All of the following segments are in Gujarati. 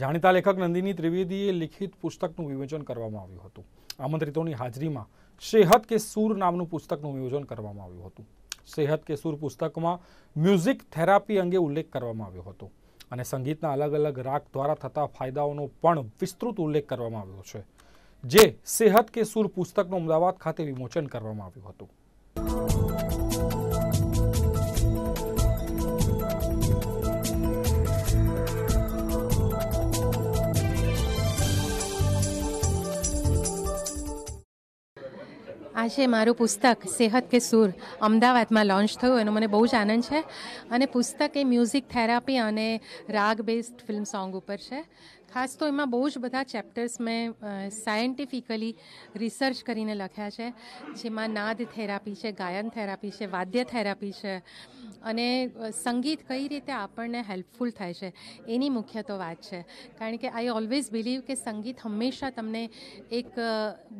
જાણીતા લેખક નંદિની ત્રિવેદીએ લિખિત પુસ્તકનું વિમોચન કરવામાં આવ્યું હતું આમંત્રિતોની હાજરીમાં સેહત કે સૂર નામનું પુસ્તકનું વિમોચન કરવામાં આવ્યું હતું સેહત કે સૂર પુસ્તકમાં મ્યુઝિક થેરાપી અંગે ઉલ્લેખ કરવામાં આવ્યો હતો અને સંગીતના અલગ અલગ રાગ દ્વારા થતા ફાયદાઓનો પણ વિસ્તૃત ઉલ્લેખ કરવામાં આવ્યો છે જે સેહત કે સૂર પુસ્તકનું અમદાવાદ ખાતે વિમોચન કરવામાં આવ્યું હતું આ છે મારું પુસ્તક સેહત કે સુર અમદાવાદમાં લોન્ચ થયું એનો મને બહુ જ આનંદ છે અને પુસ્તક એ મ્યુઝિક થેરાપી અને રાગ બેઝડ ફિલ્મ સોંગ ઉપર છે ખાસ તો એમાં બહુ જ બધા ચેપ્ટર્સ મેં સાયન્ટિફિકલી રિસર્ચ કરીને લખ્યા છે જેમાં નાદ થેરાપી છે ગાયન થેરાપી છે વાદ્ય થેરાપી છે અને સંગીત કઈ રીતે આપણને હેલ્પફુલ થાય છે એની મુખ્ય તો વાત છે કારણ કે આઈ ઓલવેઝ બિલીવ કે સંગીત હંમેશા તમને એક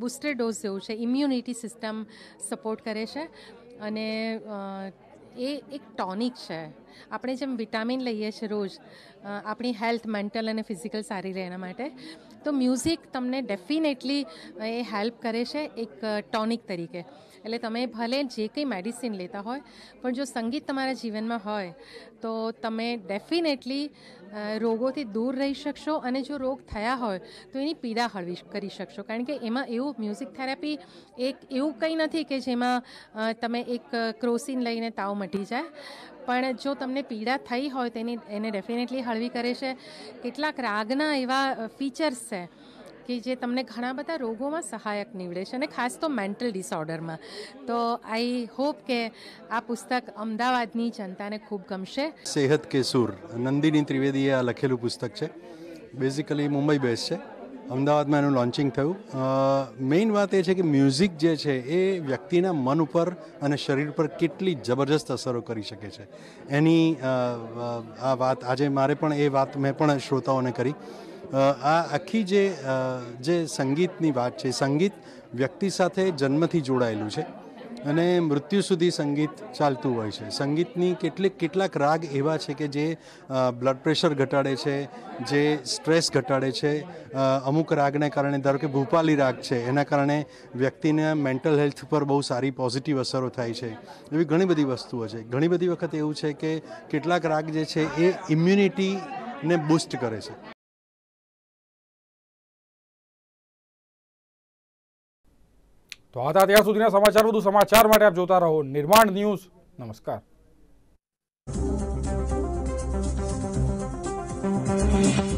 બુસ્ટર ડોઝ જેવું છે ઇમ્યુનિટી સિસ્ટમ સપોર્ટ કરે છે અને એ એક ટોનિક છે આપણે જેમ વિટામિન લઈએ છીએ રોજ આપણી હેલ્થ મેન્ટલ અને ફિઝિકલ સારી રહે એના માટે તો મ્યુઝિક તમને ડેફિનેટલી એ હેલ્પ કરે છે એક ટોનિક તરીકે એટલે તમે ભલે જે કંઈ મેડિસિન લેતા હોય પણ જો સંગીત તમારા જીવનમાં હોય તો તમે ડેફિનેટલી રોગોથી દૂર રહી શકશો અને જો રોગ થયા હોય તો એની પીડા હળવી કરી શકશો કારણ કે એમાં એવું મ્યુઝિક થેરાપી એક એવું કંઈ નથી કે જેમાં તમે એક ક્રોસિન લઈને તાવ મટી જાય પણ જો તમને પીડા થઈ હોય તેની એને ડેફિનેટલી હળવી કરે છે કેટલાક રાગના એવા ફીચર્સ છે કે જે તમને ઘણા બધા રોગોમાં સહાયક નીવડે છે અને ખાસ તો મેન્ટલ ડિસઓર્ડરમાં તો આઈ હોપ કે આ પુસ્તક અમદાવાદની જનતાને ખૂબ ગમશે સેહત કે સુર નંદિની ત્રિવેદીએ આ લખેલું પુસ્તક છે બેઝિકલી મુંબઈ બેઝ છે અમદાવાદમાં એનું લોન્ચિંગ થયું મેઇન વાત એ છે કે મ્યુઝિક જે છે એ વ્યક્તિના મન ઉપર અને શરીર પર કેટલી જબરજસ્ત અસરો કરી શકે છે એની આ વાત આજે મારે પણ એ વાત મેં પણ શ્રોતાઓને કરી આ આખી જે જે સંગીતની વાત છે સંગીત વ્યક્તિ સાથે જન્મથી જોડાયેલું છે અને મૃત્યુ સુધી સંગીત ચાલતું હોય છે સંગીતની કેટલીક કેટલાક રાગ એવા છે કે જે બ્લડ પ્રેશર ઘટાડે છે જે સ્ટ્રેસ ઘટાડે છે અમુક રાગને કારણે ધારો કે ભૂપાલી રાગ છે એના કારણે વ્યક્તિને મેન્ટલ હેલ્થ પર બહુ સારી પોઝિટિવ અસરો થાય છે એવી ઘણી બધી વસ્તુઓ છે ઘણી બધી વખત એવું છે કે કેટલાક રાગ જે છે એ ઇમ્યુનિટીને બૂસ્ટ કરે છે તો આ હતા ત્યાં સુધીના સમાચાર વધુ સમાચાર માટે આપ જોતા રહો નિર્માણ ન્યૂઝ નમસ્કાર Thank you.